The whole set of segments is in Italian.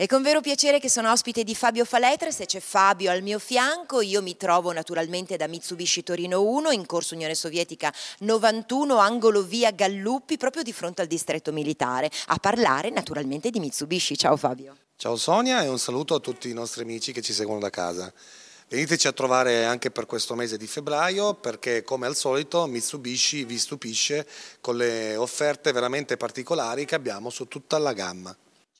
È con vero piacere che sono ospite di Fabio Faletre, se c'è Fabio al mio fianco, io mi trovo naturalmente da Mitsubishi Torino 1 in corso Unione Sovietica 91, angolo via Galluppi, proprio di fronte al distretto militare, a parlare naturalmente di Mitsubishi. Ciao Fabio. Ciao Sonia e un saluto a tutti i nostri amici che ci seguono da casa. Veniteci a trovare anche per questo mese di febbraio perché come al solito Mitsubishi vi stupisce con le offerte veramente particolari che abbiamo su tutta la gamma.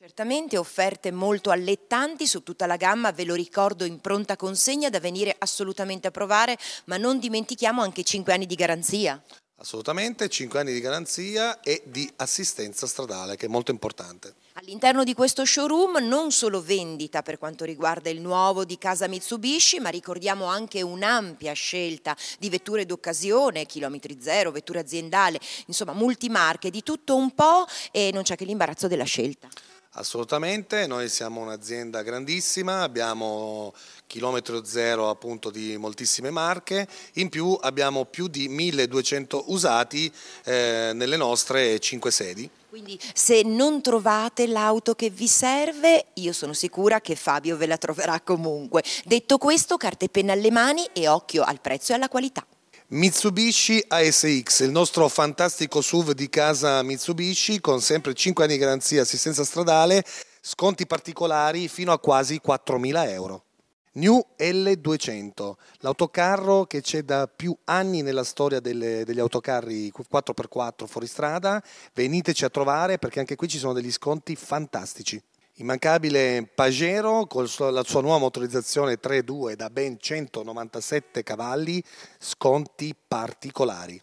Certamente offerte molto allettanti su tutta la gamma, ve lo ricordo in pronta consegna da venire assolutamente a provare, ma non dimentichiamo anche 5 anni di garanzia. Assolutamente, 5 anni di garanzia e di assistenza stradale che è molto importante. All'interno di questo showroom non solo vendita per quanto riguarda il nuovo di casa Mitsubishi, ma ricordiamo anche un'ampia scelta di vetture d'occasione, chilometri zero, vetture aziendale, insomma multimarche, di tutto un po' e non c'è che l'imbarazzo della scelta. Assolutamente, noi siamo un'azienda grandissima, abbiamo chilometro zero appunto di moltissime marche, in più abbiamo più di 1200 usati eh, nelle nostre 5 sedi. Quindi se non trovate l'auto che vi serve, io sono sicura che Fabio ve la troverà comunque. Detto questo, carte e penna alle mani e occhio al prezzo e alla qualità. Mitsubishi ASX, il nostro fantastico SUV di casa Mitsubishi con sempre 5 anni di garanzia, assistenza stradale, sconti particolari fino a quasi 4.000 euro. New L200, l'autocarro che c'è da più anni nella storia delle, degli autocarri 4x4 fuoristrada. Veniteci a trovare perché anche qui ci sono degli sconti fantastici. Immancabile Pagero con la sua nuova motorizzazione 3.2 da ben 197 cavalli, sconti particolari.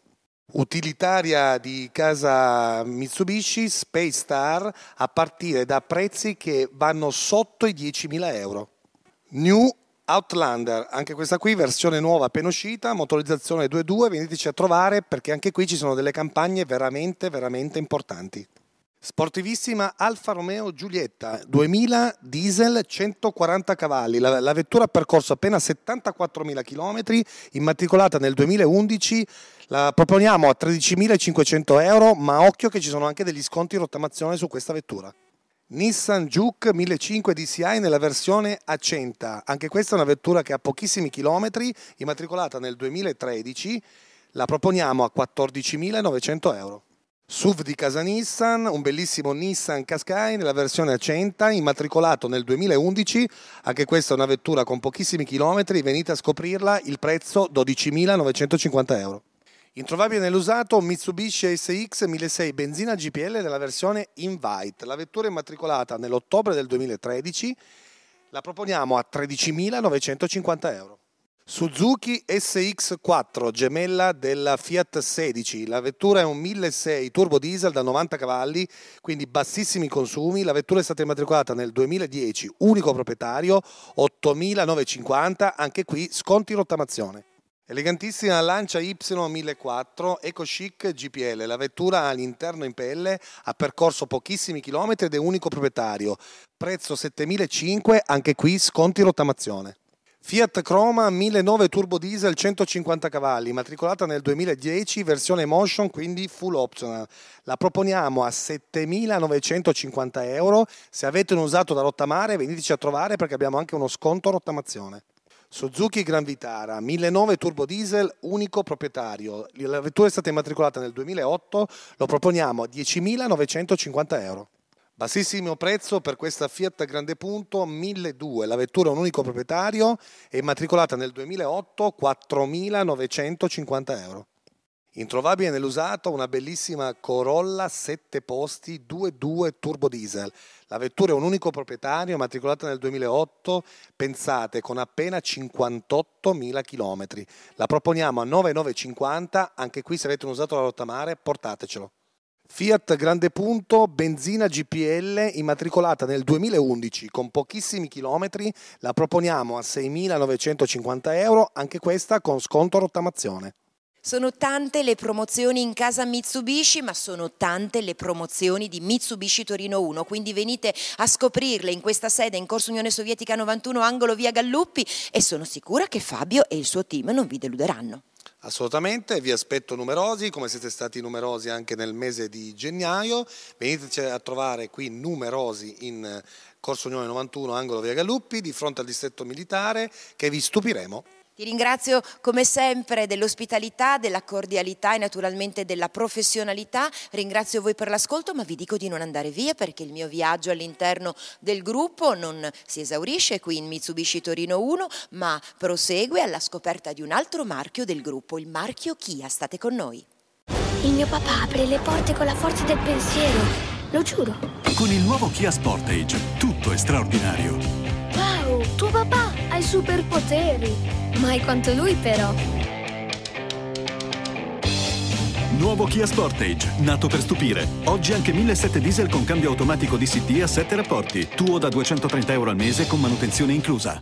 Utilitaria di casa Mitsubishi Space Star a partire da prezzi che vanno sotto i 10.000 euro. New Outlander, anche questa qui, versione nuova appena uscita, motorizzazione 2.2, veniteci a trovare perché anche qui ci sono delle campagne veramente, veramente importanti. Sportivissima Alfa Romeo Giulietta 2000 diesel 140 cavalli. La, la vettura ha percorso appena 74.000 km, immatricolata nel 2011. La proponiamo a 13.500 euro, ma occhio che ci sono anche degli sconti in rottamazione su questa vettura. Nissan Juke 1500 DCI nella versione A100. Anche questa è una vettura che ha pochissimi chilometri, immatricolata nel 2013. La proponiamo a 14.900 euro. SUV di casa Nissan, un bellissimo Nissan Qashqai nella versione Accenta, immatricolato nel 2011, anche questa è una vettura con pochissimi chilometri, venite a scoprirla, il prezzo 12.950 euro. Introvabile nell'usato Mitsubishi SX 1006 benzina GPL nella versione Invite, la vettura immatricolata nell'ottobre del 2013, la proponiamo a 13.950 euro. Suzuki SX4, gemella della Fiat 16. La vettura è un 1.6 turbo diesel da 90 cavalli, quindi bassissimi consumi. La vettura è stata immatricolata nel 2010, unico proprietario, 8.950, anche qui sconti rottamazione. Elegantissima Lancia Y1004 Eco Chic GPL, la vettura ha l'interno in pelle, ha percorso pochissimi chilometri ed è unico proprietario. Prezzo 7.500, anche qui sconti rottamazione. Fiat Chroma 1009 turbo diesel 150 cavalli, matricolata nel 2010, versione motion, quindi full optional. La proponiamo a 7.950 euro. Se avete un usato da rottamare, veniteci a trovare perché abbiamo anche uno sconto a rottamazione. Suzuki Gran Vitara 1009 turbo diesel, unico proprietario. La vettura è stata immatricolata nel 2008, lo proponiamo a 10.950 euro. Bassissimo prezzo per questa Fiat Grande Punto 1200, la vettura è un unico proprietario e immatricolata nel 2008 4.950 euro. Introvabile nell'usato una bellissima Corolla 7 posti 2.2 turbo diesel. La vettura è un unico proprietario, matricolata nel 2008, pensate con appena 58.000 km. La proponiamo a 9.950, anche qui se avete un usato la mare, portatecelo. Fiat Grande Punto, benzina GPL, immatricolata nel 2011 con pochissimi chilometri, la proponiamo a 6.950 euro, anche questa con sconto rottamazione. Sono tante le promozioni in casa Mitsubishi, ma sono tante le promozioni di Mitsubishi Torino 1, quindi venite a scoprirle in questa sede in Corso Unione Sovietica 91, angolo via Galluppi e sono sicura che Fabio e il suo team non vi deluderanno. Assolutamente, vi aspetto numerosi, come siete stati numerosi anche nel mese di gennaio. Veniteci a trovare qui numerosi in eh, Corso Unione 91, angolo Via Galuppi, di fronte al distretto militare, che vi stupiremo ti ringrazio come sempre dell'ospitalità, della cordialità e naturalmente della professionalità. Ringrazio voi per l'ascolto, ma vi dico di non andare via perché il mio viaggio all'interno del gruppo non si esaurisce qui in Mitsubishi Torino 1, ma prosegue alla scoperta di un altro marchio del gruppo, il marchio Kia. State con noi. Il mio papà apre le porte con la forza del pensiero, lo giuro. Con il nuovo Kia Sportage tutto è straordinario superpoteri. Mai quanto lui però. Nuovo Kia Sportage, nato per stupire. Oggi anche 1.700 diesel con cambio automatico DCT a 7 rapporti. Tuo da 230 euro al mese con manutenzione inclusa.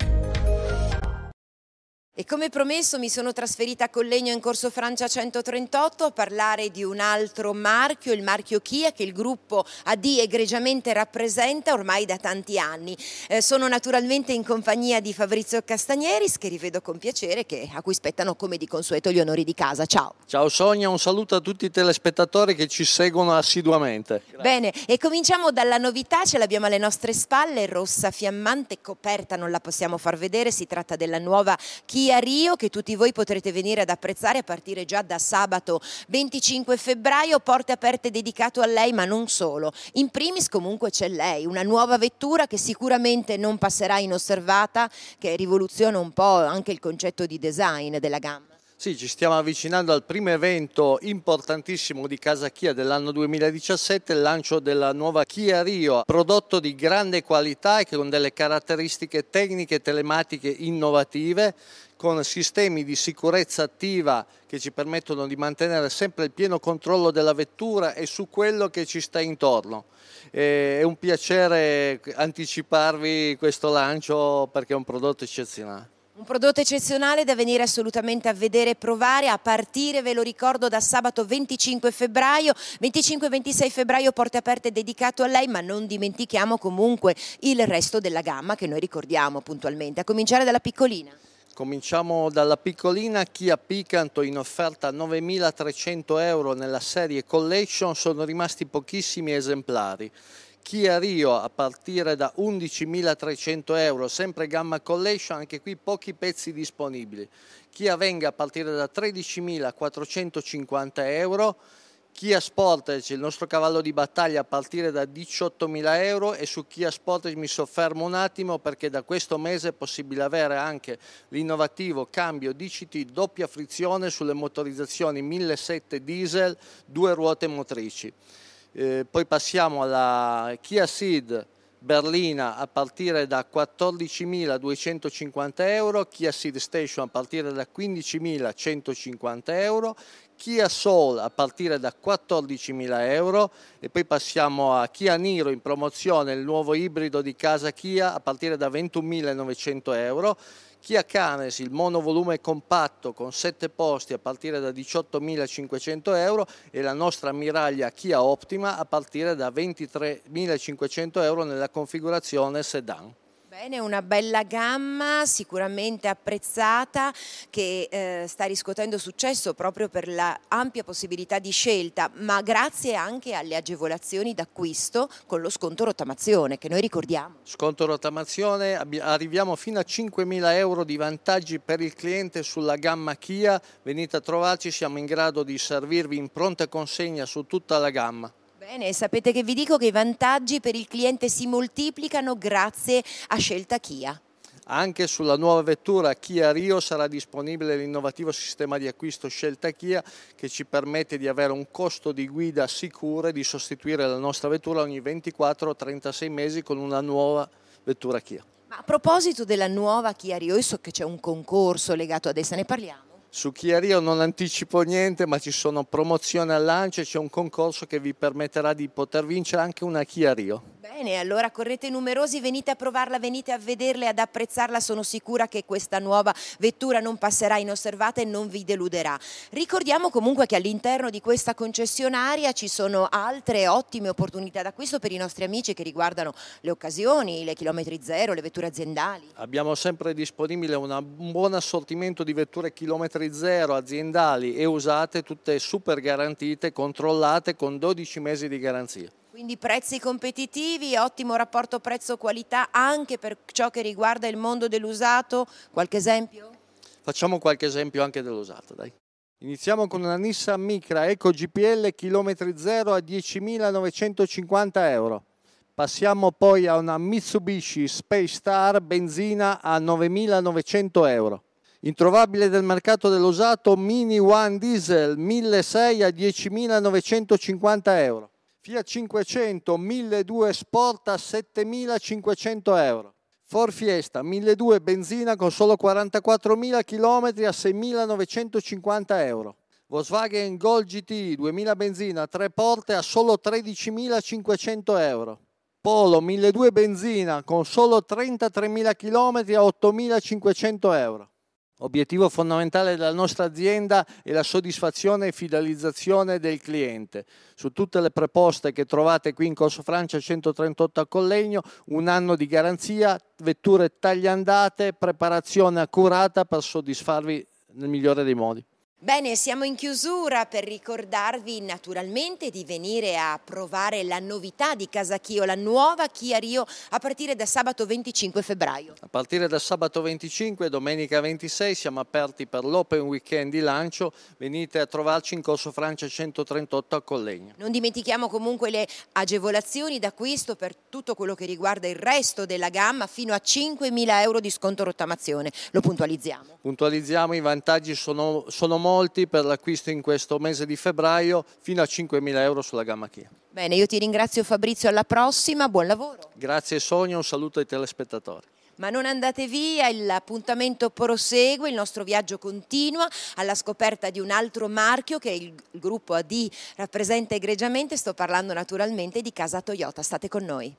E come promesso mi sono trasferita a Collegno in Corso Francia 138 a parlare di un altro marchio, il marchio Kia, che il gruppo AD egregiamente rappresenta ormai da tanti anni. Eh, sono naturalmente in compagnia di Fabrizio Castagneris, che rivedo con piacere, che, a cui spettano come di consueto gli onori di casa. Ciao. Ciao Sonia, un saluto a tutti i telespettatori che ci seguono assiduamente. Grazie. Bene, e cominciamo dalla novità, ce l'abbiamo alle nostre spalle, rossa fiammante, coperta, non la possiamo far vedere, si tratta della nuova Kia via Rio che tutti voi potrete venire ad apprezzare a partire già da sabato 25 febbraio, porte aperte dedicato a lei ma non solo. In primis comunque c'è lei, una nuova vettura che sicuramente non passerà inosservata, che rivoluziona un po' anche il concetto di design della gamma. Sì, ci stiamo avvicinando al primo evento importantissimo di Casa Kia dell'anno 2017, il lancio della nuova Kia Rio, prodotto di grande qualità e con delle caratteristiche tecniche e telematiche innovative, con sistemi di sicurezza attiva che ci permettono di mantenere sempre il pieno controllo della vettura e su quello che ci sta intorno. È un piacere anticiparvi questo lancio perché è un prodotto eccezionale. Un prodotto eccezionale da venire assolutamente a vedere e provare a partire, ve lo ricordo, da sabato 25 febbraio, 25-26 febbraio porte aperte dedicato a lei, ma non dimentichiamo comunque il resto della gamma che noi ricordiamo puntualmente, a cominciare dalla piccolina. Cominciamo dalla piccolina Kia Picanto in offerta 9.300 euro nella serie Collection, sono rimasti pochissimi esemplari. Kia Rio a partire da 11.300 euro, sempre gamma collection, anche qui pochi pezzi disponibili. Kia Venga a partire da 13.450 euro Kia Sportage, il nostro cavallo di battaglia a partire da 18.000 euro e su Kia Sportage mi soffermo un attimo perché da questo mese è possibile avere anche l'innovativo cambio DCT doppia frizione sulle motorizzazioni 1.700 diesel due ruote motrici. Eh, poi passiamo alla Kia Seed berlina a partire da 14.250 euro, Kia Seed Station a partire da 15.150 euro, Kia Soul a partire da 14.000 euro e poi passiamo a Kia Niro in promozione, il nuovo ibrido di casa Kia a partire da 21.900 euro. Kia Canes, il monovolume compatto con 7 posti a partire da 18.500 euro e la nostra ammiraglia Kia Optima a partire da 23.500 euro nella configurazione sedan. Bene, una bella gamma sicuramente apprezzata che eh, sta riscuotendo successo proprio per l'ampia possibilità di scelta, ma grazie anche alle agevolazioni d'acquisto con lo sconto rottamazione che noi ricordiamo. Sconto rottamazione, arriviamo fino a 5.000 euro di vantaggi per il cliente sulla gamma Kia, venite a trovarci, siamo in grado di servirvi in pronta consegna su tutta la gamma. Bene, sapete che vi dico che i vantaggi per il cliente si moltiplicano grazie a scelta Kia. Anche sulla nuova vettura Kia Rio sarà disponibile l'innovativo sistema di acquisto scelta Kia che ci permette di avere un costo di guida sicuro e di sostituire la nostra vettura ogni 24-36 mesi con una nuova vettura Kia. Ma a proposito della nuova Kia Rio, io so che c'è un concorso legato ad essa, ne parliamo? Su Chiario non anticipo niente, ma ci sono promozioni al lancio e c'è un concorso che vi permetterà di poter vincere anche una Chiario. Bene, allora correte numerosi, venite a provarla, venite a vederla e ad apprezzarla, sono sicura che questa nuova vettura non passerà inosservata e non vi deluderà. Ricordiamo comunque che all'interno di questa concessionaria ci sono altre ottime opportunità d'acquisto per i nostri amici che riguardano le occasioni, le chilometri zero, le vetture aziendali. Abbiamo sempre disponibile una, un buon assortimento di vetture chilometri zero, aziendali e usate, tutte super garantite, controllate con 12 mesi di garanzia. Quindi prezzi competitivi, ottimo rapporto prezzo-qualità anche per ciò che riguarda il mondo dell'usato, qualche esempio? Facciamo qualche esempio anche dell'usato, dai. Iniziamo con una Nissan Micra Eco GPL chilometri zero a 10.950 euro. Passiamo poi a una Mitsubishi Space Star benzina a 9.900 euro. Introvabile del mercato dell'usato Mini One Diesel 1.600 a 10.950 euro. Fiat 500 1200 Sport a 7500 euro. Ford Fiesta 1200 benzina con solo 44.000 km a 6.950 euro. Volkswagen Gol GT 2000 benzina a 3 porte a solo 13.500 euro. Polo 1200 benzina con solo 33.000 km a 8.500 euro. Obiettivo fondamentale della nostra azienda è la soddisfazione e fidelizzazione del cliente. Su tutte le proposte che trovate qui in Corso Francia 138 a Collegno, un anno di garanzia, vetture tagliandate, preparazione accurata per soddisfarvi nel migliore dei modi. Bene, siamo in chiusura per ricordarvi naturalmente di venire a provare la novità di Casa Chio, la nuova Chia Rio a partire da sabato 25 febbraio. A partire da sabato 25 domenica 26 siamo aperti per l'Open Weekend di lancio, venite a trovarci in Corso Francia 138 a Collegno. Non dimentichiamo comunque le agevolazioni d'acquisto per tutto quello che riguarda il resto della gamma fino a 5.000 euro di sconto rottamazione, lo puntualizziamo. Puntualizziamo, i vantaggi sono, sono molti molti per l'acquisto in questo mese di febbraio fino a 5.000 euro sulla gamma Kia. Bene, io ti ringrazio Fabrizio, alla prossima, buon lavoro. Grazie Sonia, un saluto ai telespettatori. Ma non andate via, l'appuntamento prosegue, il nostro viaggio continua alla scoperta di un altro marchio che il gruppo AD rappresenta egregiamente, sto parlando naturalmente di Casa Toyota, state con noi.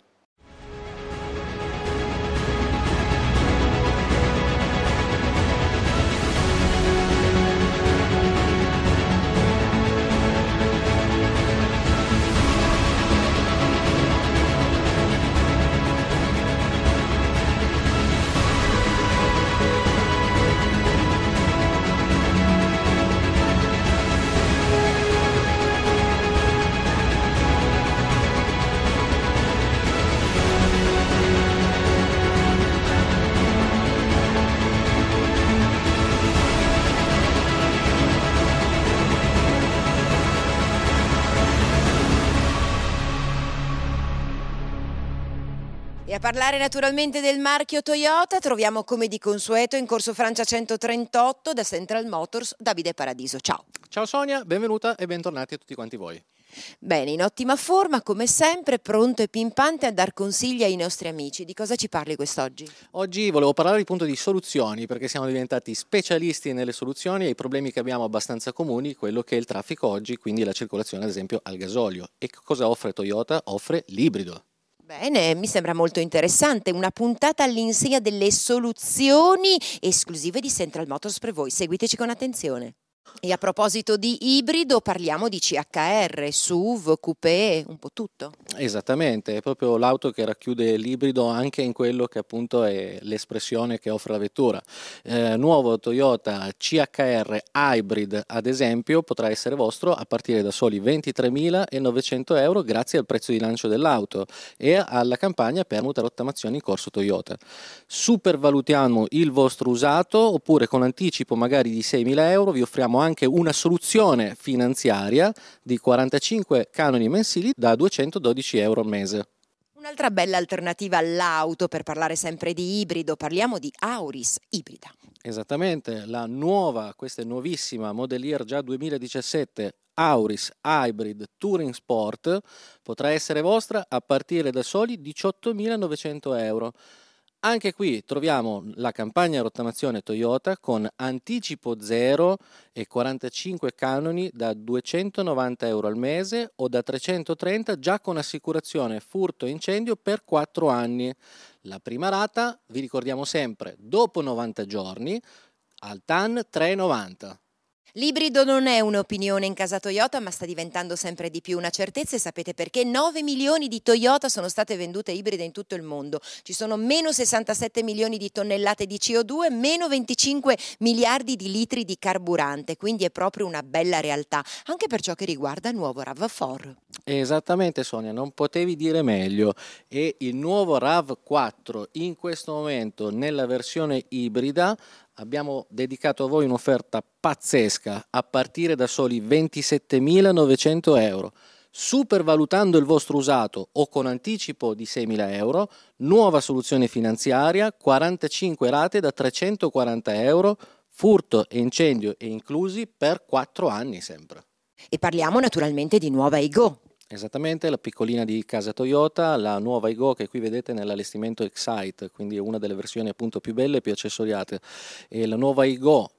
parlare naturalmente del marchio Toyota troviamo come di consueto in corso Francia 138 da Central Motors Davide Paradiso. Ciao. Ciao Sonia, benvenuta e bentornati a tutti quanti voi. Bene, in ottima forma, come sempre, pronto e pimpante a dar consigli ai nostri amici. Di cosa ci parli quest'oggi? Oggi volevo parlare appunto di soluzioni, perché siamo diventati specialisti nelle soluzioni ai problemi che abbiamo abbastanza comuni, quello che è il traffico oggi, quindi la circolazione ad esempio al gasolio. E cosa offre Toyota? Offre l'ibrido. Bene, mi sembra molto interessante, una puntata all'insegna delle soluzioni esclusive di Central Motors per voi. Seguiteci con attenzione. E a proposito di ibrido parliamo di CHR, SUV, coupé, un po' tutto. Esattamente, è proprio l'auto che racchiude l'ibrido anche in quello che appunto è l'espressione che offre la vettura. Eh, nuovo Toyota CHR Hybrid, ad esempio, potrà essere vostro a partire da soli 23.900 euro grazie al prezzo di lancio dell'auto e alla campagna permuta rottamazioni in corso Toyota. Supervalutiamo il vostro usato oppure con anticipo magari di 6.000 euro vi offriamo offriamo anche una soluzione finanziaria di 45 canoni mensili da 212 euro al mese. Un'altra bella alternativa all'auto, per parlare sempre di ibrido, parliamo di Auris ibrida. Esattamente, la nuova, questa è nuovissima, Modelier già 2017, Auris Hybrid Touring Sport, potrà essere vostra a partire da soli 18.900 euro anche qui troviamo la campagna rottamazione Toyota con anticipo 0 e 45 canoni da 290 euro al mese o da 330 già con assicurazione furto e incendio per 4 anni. La prima rata, vi ricordiamo sempre, dopo 90 giorni al TAN 390. L'ibrido non è un'opinione in casa Toyota, ma sta diventando sempre di più una certezza e sapete perché? 9 milioni di Toyota sono state vendute ibride in tutto il mondo. Ci sono meno 67 milioni di tonnellate di CO2, meno 25 miliardi di litri di carburante, quindi è proprio una bella realtà, anche per ciò che riguarda il nuovo RAV4. Esattamente Sonia, non potevi dire meglio. E il nuovo RAV4 in questo momento nella versione ibrida abbiamo dedicato a voi un'offerta pazzesca a partire da soli 27.900 euro. Supervalutando il vostro usato o con anticipo di 6.000 euro, nuova soluzione finanziaria, 45 rate da 340 euro, furto e incendio inclusi per 4 anni sempre. E parliamo naturalmente di Nuova Ego, Esattamente, la piccolina di casa Toyota, la nuova Igo che qui vedete nell'allestimento Excite, quindi una delle versioni appunto più belle e più accessoriate. E la nuova Igo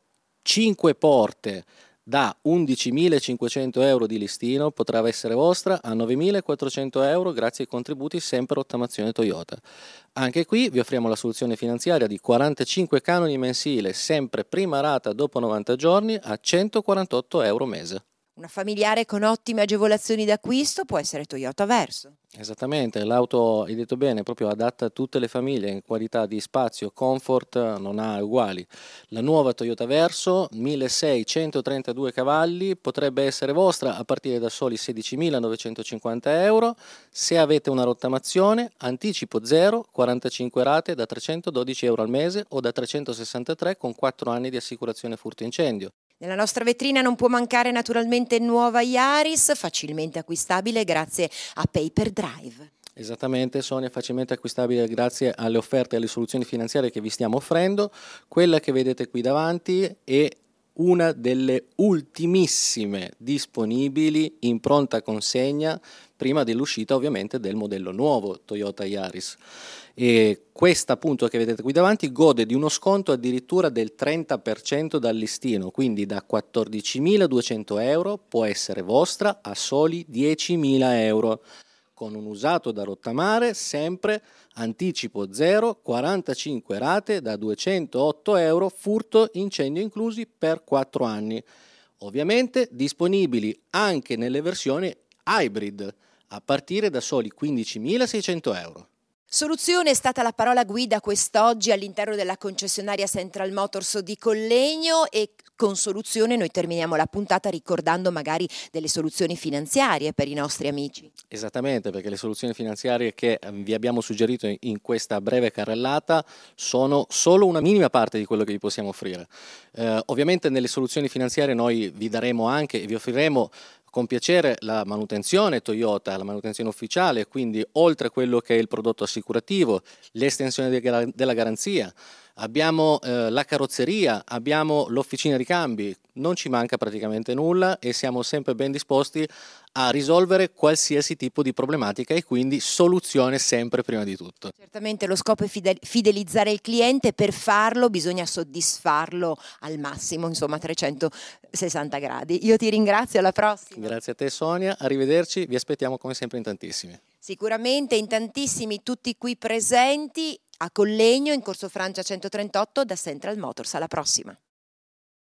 5 porte da 11.500 euro di listino potrà essere vostra a 9.400 euro grazie ai contributi sempre rottamazione Toyota. Anche qui vi offriamo la soluzione finanziaria di 45 canoni mensile, sempre prima rata dopo 90 giorni a 148 euro mese. Una familiare con ottime agevolazioni d'acquisto può essere Toyota Verso. Esattamente, l'auto, hai detto bene, proprio adatta a tutte le famiglie in qualità di spazio, comfort, non ha uguali. La nuova Toyota Verso, 1632 cavalli, potrebbe essere vostra a partire da soli 16.950 euro. Se avete una rottamazione, anticipo 0, 45 rate da 312 euro al mese o da 363 con 4 anni di assicurazione furto incendio. Nella nostra vetrina non può mancare naturalmente nuova Iaris, facilmente acquistabile grazie a Paper Drive. Esattamente Sonia, facilmente acquistabile grazie alle offerte e alle soluzioni finanziarie che vi stiamo offrendo. Quella che vedete qui davanti è una delle ultimissime disponibili in pronta consegna prima dell'uscita ovviamente del modello nuovo Toyota Yaris. E questa appunto che vedete qui davanti gode di uno sconto addirittura del 30% dal listino, quindi da 14.200 euro può essere vostra a soli 10.000 euro, con un usato da rottamare sempre anticipo 0, 45 rate da 208 euro, furto, incendio inclusi per 4 anni. Ovviamente disponibili anche nelle versioni hybrid, a partire da soli 15.600 euro. Soluzione è stata la parola guida quest'oggi all'interno della concessionaria Central Motors di Collegno e con soluzione noi terminiamo la puntata ricordando magari delle soluzioni finanziarie per i nostri amici. Esattamente, perché le soluzioni finanziarie che ehm, vi abbiamo suggerito in questa breve carrellata sono solo una minima parte di quello che vi possiamo offrire. Eh, ovviamente nelle soluzioni finanziarie noi vi daremo anche e vi offriremo con piacere la manutenzione Toyota, la manutenzione ufficiale, quindi oltre a quello che è il prodotto assicurativo, l'estensione della garanzia, abbiamo eh, la carrozzeria, abbiamo l'officina ricambi, non ci manca praticamente nulla e siamo sempre ben disposti a risolvere qualsiasi tipo di problematica e quindi soluzione sempre prima di tutto. Certamente lo scopo è fidelizzare il cliente, per farlo bisogna soddisfarlo al massimo, insomma 360 gradi. Io ti ringrazio, alla prossima. Grazie a te Sonia, arrivederci, vi aspettiamo come sempre in tantissimi. Sicuramente in tantissimi tutti qui presenti a Collegno in Corso Francia 138 da Central Motors. Alla prossima!